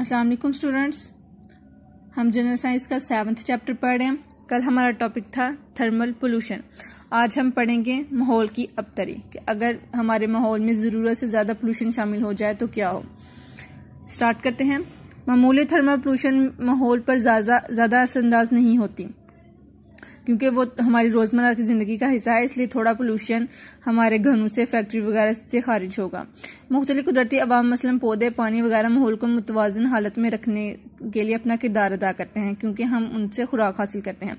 अस्सलाम वालेकुम स्टूडेंट्स हम जनरल साइंस का सेवन्थ चैप्टर पढ़ रहे हैं कल हमारा टॉपिक था थर्मल पोल्यूशन आज हम पढ़ेंगे माहौल की अबतरी कि अगर हमारे माहौल में ज़रूरत से ज़्यादा पोल्यूशन शामिल हो जाए तो क्या हो स्टार्ट करते हैं मामूली थर्मल पोल्यूशन माहौल पर ज़्यादा ज़्यादा असरअंदाज नहीं होती क्योंकि वो हमारी रोज़मर्रा की ज़िंदगी का हिस्सा है इसलिए थोड़ा पोल्यूशन हमारे घरों से फैक्ट्री वगैरह से खारिज होगा मुख्तलि कुदरती अवाम मसलन पौधे पानी वगैरह माहौल को मुतवाजन हालत में रखने के लिए अपना किरदार अदा करते हैं क्योंकि हम उनसे खुराक हासिल करते हैं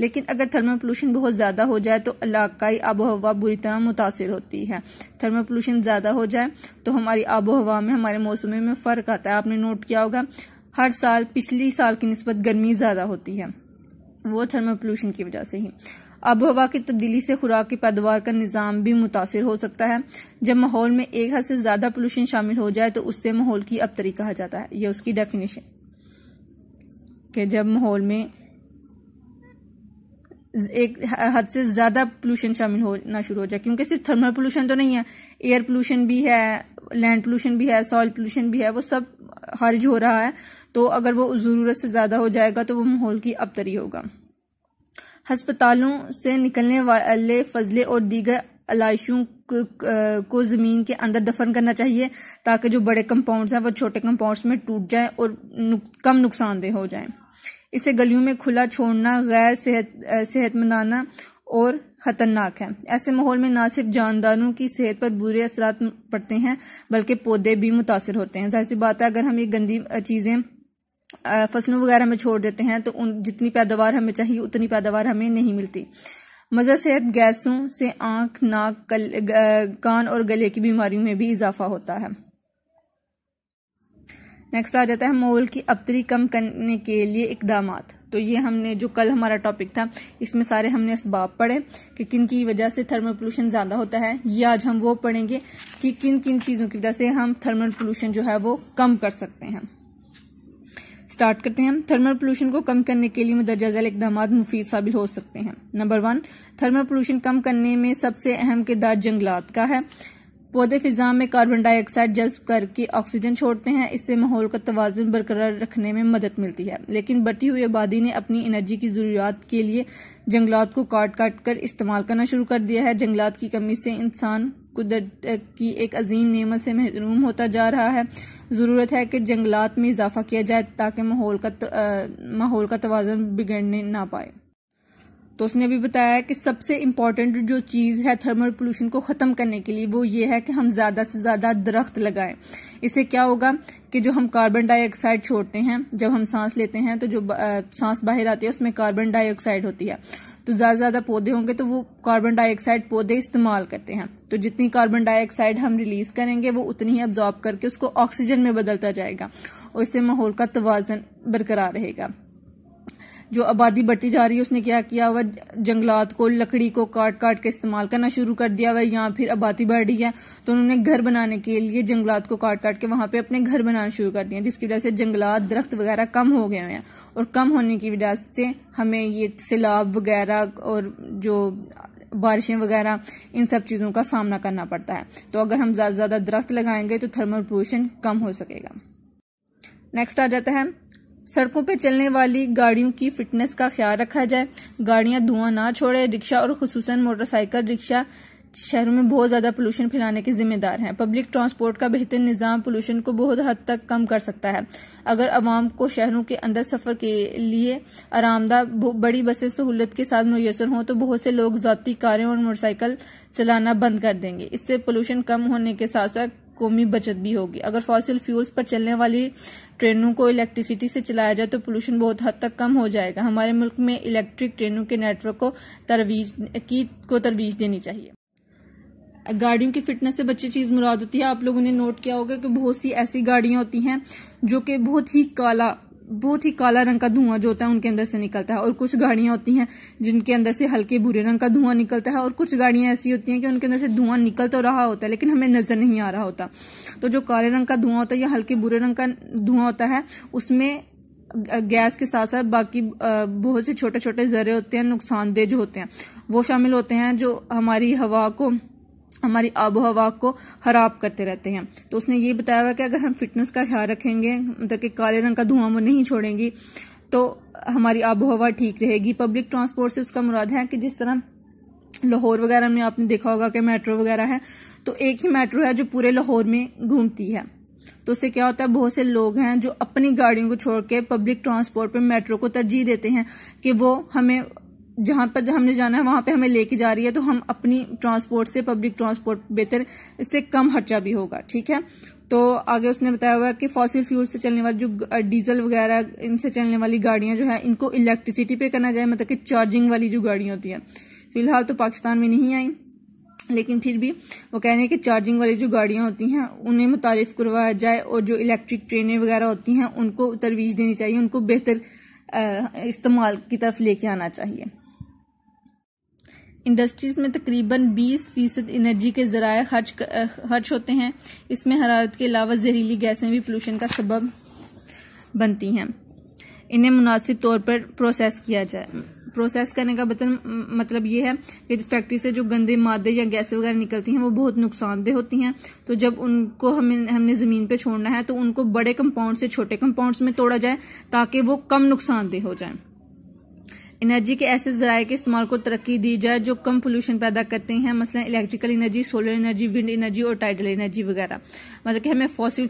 लेकिन अगर थर्मल पोलूशन बहुत ज़्यादा हो जाए तो इलाकई आबो हवा बुरी तरह मुतासर होती है थर्मल पोल्यूशन ज़्यादा हो जाए तो हमारी आबो हवा में हमारे मौसम में फ़र्क आता है आपने नोट किया होगा हर साल पिछली साल की नस्बत गर्मी ज़्यादा होती है वो थर्मल पोल्यूशन की वजह से ही आबो हवा की तब्दीली से खुराक की पैदावार का निज़ाम भी मुतासर हो सकता है जब माहौल में एक हद से ज़्यादा पोल्यूशन शामिल हो जाए तो उससे माहौल की अबतरी कहा जाता है यह उसकी डेफिनेशन कि जब माहौल में एक हद से ज़्यादा पोल्यूशन शामिल होना शुरू हो जाए क्योंकि सिर्फ थर्मल पोल्यूशन तो नहीं है एयर पोल्यूशन भी है लैंड पोल्यूशन भी है सॉइल पोल्यूशन भी है वो सब खारिज हो रहा है तो अगर वो ज़रूरत से ज़्यादा हो जाएगा तो वो माहौल की अबतरी होगा हस्पतालों से निकलने वाले फजले और दीगर अलाइशों को ज़मीन के अंदर दफन करना चाहिए ताकि जो बड़े कंपाउंड्स हैं वो छोटे कंपाउंड्स में टूट जाए और नुक, कम नुकसानदेह हो जाए इसे गलियों में खुला छोड़ना गैर सेहत सेहतमंदाना और ख़तरनाक है ऐसे माहौल में ना सिर्फ जानदारों की सेहत पर बुरे असर पड़ते हैं बल्कि पौधे भी मुतासर होते हैं जाहिर सी बात है अगर हम ये गंदी चीज़ें फसलों वगैरह में छोड़ देते हैं तो उन जितनी पैदावार हमें चाहिए उतनी पैदावार हमें नहीं मिलती मज़ा सेहत गैसों से आंख नाक कल, कान और गले की बीमारियों में भी इजाफा होता है नेक्स्ट आ जाता है मोल की अबतरी कम करने के लिए इकदाम तो ये हमने जो कल हमारा टॉपिक था इसमें सारे हमने इसबाब पढ़े कि किन की वजह से थर्मल पोल्यूशन ज़्यादा होता है ये आज हम वो पढ़ेंगे कि किन किन चीज़ों की वजह से हम थर्मल पोल्यूशन जो है वो कम कर सकते हैं स्टार्ट करते हैं थर्मल पोल्यूशन को कम करने के लिए मदरजा झैल इकदाम मुफीद साबित हो सकते हैं नंबर वन थर्मल पोल्यूशन कम करने में सबसे अहम किरदार जंगलात का है पौधे फिजा में कार्बन डाइऑक्साइड जज्ब करके ऑक्सीजन छोड़ते हैं इससे माहौल का तोज़ुन बरकरार रखने में मदद मिलती है लेकिन बढ़ती हुई आबादी ने अपनी एनर्जी की जरूरत के लिए जंगलात को काट काट कर इस्तेमाल करना शुरू कर दिया है जंगलात की कमी से इंसान कुदरत की एक अजीम नियमत से महरूम होता जा रहा है ज़रूरत है कि जंगलात में इजाफा किया जाए ताकि माहौल का माहौल का तोज़न बिगड़ने ना पाए तो उसने अभी बताया कि सबसे इम्पॉर्टेंट जो चीज़ है थर्मल पोल्यूशन को ख़त्म करने के लिए वो ये है कि हम ज़्यादा से ज़्यादा दरख्त लगाएं इससे क्या होगा कि जो हम कार्बन डाइऑक्साइड छोड़ते हैं जब हम सांस लेते हैं तो जो सांस बाहर आती है उसमें कार्बन डाइऑक्साइड होती है तो ज़्यादा ज़्यादा पौधे होंगे तो वो कार्बन डाइऑक्साइड पौधे इस्तेमाल करते हैं तो जितनी कार्बन डाइऑक्साइड हम रिलीज करेंगे वो उतनी ही अब्जॉर्ब करके उसको ऑक्सीजन में बदलता जाएगा और इससे माहौल का तोज़न बरकरार रहेगा जो आबादी बढ़ती जा रही है उसने क्या किया हुआ जंगलात को लकड़ी को काट काट के इस्तेमाल करना शुरू कर दिया हुआ या यहाँ फिर आबादी बढ़ रही है तो उन्होंने घर बनाने के लिए जंगलात को काट काट के वहाँ पे अपने घर बनाना शुरू कर दिया जिसकी वजह से जंगलात दरख्त वगैरह कम हो गए हैं और कम होने की वजह से हमें ये सैलाब वगैरह और जो बारिशें वगैरह इन सब चीज़ों का सामना करना पड़ता है तो अगर हम ज़्यादा ज़्यादा दरख्त लगाएंगे तो थर्मल पोल्यूशन कम हो सकेगा नेक्स्ट आ जाता है सड़कों पर चलने वाली गाड़ियों की फिटनेस का ख्याल रखा जाए गाड़ियाँ धुआं ना छोड़े रिक्शा और खसूस मोटरसाइकिल रिक्शा शहरों में बहुत ज़्यादा पोल्यूशन फैलाने के जिम्मेदार हैं पब्लिक ट्रांसपोर्ट का बेहतर निज़ाम पोल्यूशन को बहुत हद तक कम कर सकता है अगर आवाम को शहरों के अंदर सफ़र के लिए आरामदा बड़ी बसें सहूलत के साथ मैसर हों तो बहुत से लोग ज़ाती कारें और मोटरसाइकिल चलाना बंद कर देंगे इससे पोल्यूशन कम होने के साथ साथ कौमी बचत भी होगी अगर फॉसिल फ्यूल्स पर चलने वाली ट्रेनों को इलेक्ट्रिसिटी से चलाया जाए तो पोल्यूशन बहुत हद तक कम हो जाएगा हमारे मुल्क में इलेक्ट्रिक ट्रेनों के नेटवर्क को तरवीज की को तरवीज देनी चाहिए गाड़ियों की फिटनेस से बच्ची चीज़ मुराद होती है आप लोगों ने नोट किया होगा कि बहुत सी ऐसी गाड़ियां होती हैं जो कि बहुत ही काला बहुत ही काला रंग का धुआं जो होता है उनके अंदर से निकलता है और कुछ गाड़ियां होती हैं जिनके अंदर से हल्के भूरे रंग का धुआं निकलता है और कुछ गाड़ियां ऐसी होती हैं कि उनके अंदर से धुआं निकल तो रहा होता है लेकिन हमें नजर नहीं आ रहा होता तो जो काले रंग का धुआं होता है या हल्के भूरे रंग का धुआं होता है उसमें गैस के साथ साथ बाकी बहुत से छोटे छोटे जरे होते हैं नुकसानदेह जो होते हैं वो शामिल होते हैं जो हमारी हवा को हमारी आबो हवा को ख़राब करते रहते हैं तो उसने ये बताया हुआ कि अगर हम फिटनेस का ख्याल रखेंगे मतलब कि काले रंग का धुआं वो नहीं छोड़ेंगी तो हमारी आबो हवा ठीक रहेगी पब्लिक ट्रांसपोर्ट से उसका मुराद है कि जिस तरह लाहौर वगैरह में आपने देखा होगा कि मेट्रो वगैरह है तो एक ही मेट्रो है जो पूरे लाहौर में घूमती है तो उससे क्या होता है बहुत से लोग हैं जो अपनी गाड़ियों को छोड़ के पब्लिक ट्रांसपोर्ट पर मेट्रो को तरजीह देते हैं कि वो हमें जहाँ पर हमने जाना है वहाँ पे हमें लेके जा रही है तो हम अपनी ट्रांसपोर्ट से पब्लिक ट्रांसपोर्ट बेहतर इससे कम खर्चा भी होगा ठीक है तो आगे उसने बताया हुआ है कि फॉसिल फ्यूल से चलने वाली जो डीजल वगैरह इनसे चलने वाली गाड़ियाँ जो है इनको इलेक्ट्रिसिटी पे करना चाहिए मतलब कि चार्जिंग वाली जो गाड़ियाँ होती हैं फिलहाल तो पाकिस्तान में नहीं आई लेकिन फिर भी वो कह रहे हैं कि चार्जिंग वाली जो गाड़ियाँ होती हैं उन्हें मुतारफ़ करवाया जाए और जो इलेक्ट्रिक ट्रेनें वगैरह होती हैं उनको तरवीज देनी चाहिए उनको बेहतर इस्तेमाल की तरफ लेके आना चाहिए इंडस्ट्रीज़ में तकरीबन 20 फीसद एनर्जी के जराये खर्च खर्च होते हैं इसमें हरारत के अलावा जहरीली गैसें भी पोलूशन का सबब बनती हैं इन्हें मुनासिब तौर पर प्रोसेस किया जाए प्रोसेस करने का बतन मतलब ये है कि फैक्ट्री से जो गंदे मादे या गैसें वगैरह निकलती हैं वो बहुत नुकसानदेह होती हैं तो जब उनको हमें हमने ज़मीन पे छोड़ना है तो उनको बड़े कंपाउंड से छोटे कंपाउंड्स में तोड़ा जाए ताकि वो कम नुकसानदेह हो जाएं एनर्जी के ऐसे जराये के इस्तेमाल को तरक्की दी जाए जो कम पोल्यूशन पैदा करते हैं मसलन electrical energy solar energy wind energy और टाइडल एनर्जी वगैरह मतलब कि हमें फॉसिल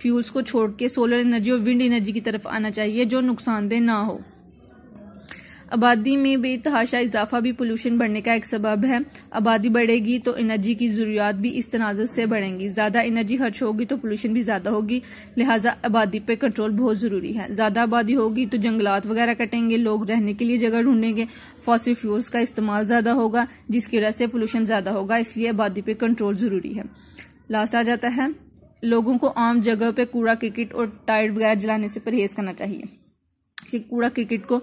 फ्यूल्स को छोड़ के सोलर एनर्जी और विंड एनर्जी की तरफ आना चाहिए जो नुकसानदेह ना हो आबादी में बेतहाशा इजाफा भी पोल्यूशन बढ़ने का एक सबब है आबादी बढ़ेगी तो एनर्जी की जरूरत भी इस तनाजर से बढ़ेंगी ज़्यादा एनर्जी खर्च होगी तो पोल्यूशन भी ज़्यादा होगी लिहाजा आबादी पर कंट्रोल बहुत ज़रूरी है ज़्यादा आबादी होगी तो जंगलात वगैरह कटेंगे लोग रहने के लिए जगह ढूंढेंगे फॉसिल फ्यूल्स का इस्तेमाल ज़्यादा होगा जिसकी वजह से पोल्यूशन ज़्यादा होगा इसलिए आबादी पर कंट्रोल ज़रूरी है लास्ट आ जाता है लोगों को आम जगह पर कूड़ा क्रिकेट और टायर वगैरह जलाने से परहेज करना चाहिए कि कूड़ा क्रिकेट को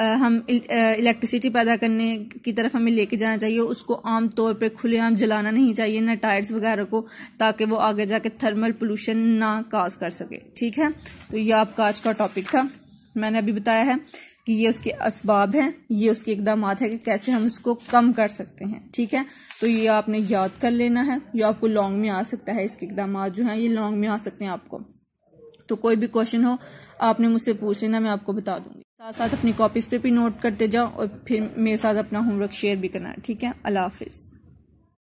हम इलेक्ट्रिसिटी पैदा करने की तरफ हमें लेके जाना चाहिए उसको आम तौर पे खुलेआम जलाना नहीं चाहिए ना टायर्स वगैरह को ताकि वो आगे जाके थर्मल पोल्यूशन ना काज कर सके ठीक है तो ये आपका आज का टॉपिक था मैंने अभी बताया है कि ये उसके इसबाब हैं ये उसके इकदाम है कि कैसे हम उसको कम कर सकते हैं ठीक है तो ये आपने याद कर लेना है ये आपको लॉन्ग में आ सकता है इसके इकदाम जो हैं ये लॉन्ग में आ सकते हैं आपको तो कोई भी क्वेश्चन हो आपने मुझसे पूछ लेना मैं आपको बता दूंगी साथ साथ अपनी कॉपीज़ पे भी नोट करते जाओ और फिर मेरे साथ अपना होमवर्क शेयर भी करना ठीक है अल्लाह हाफिज़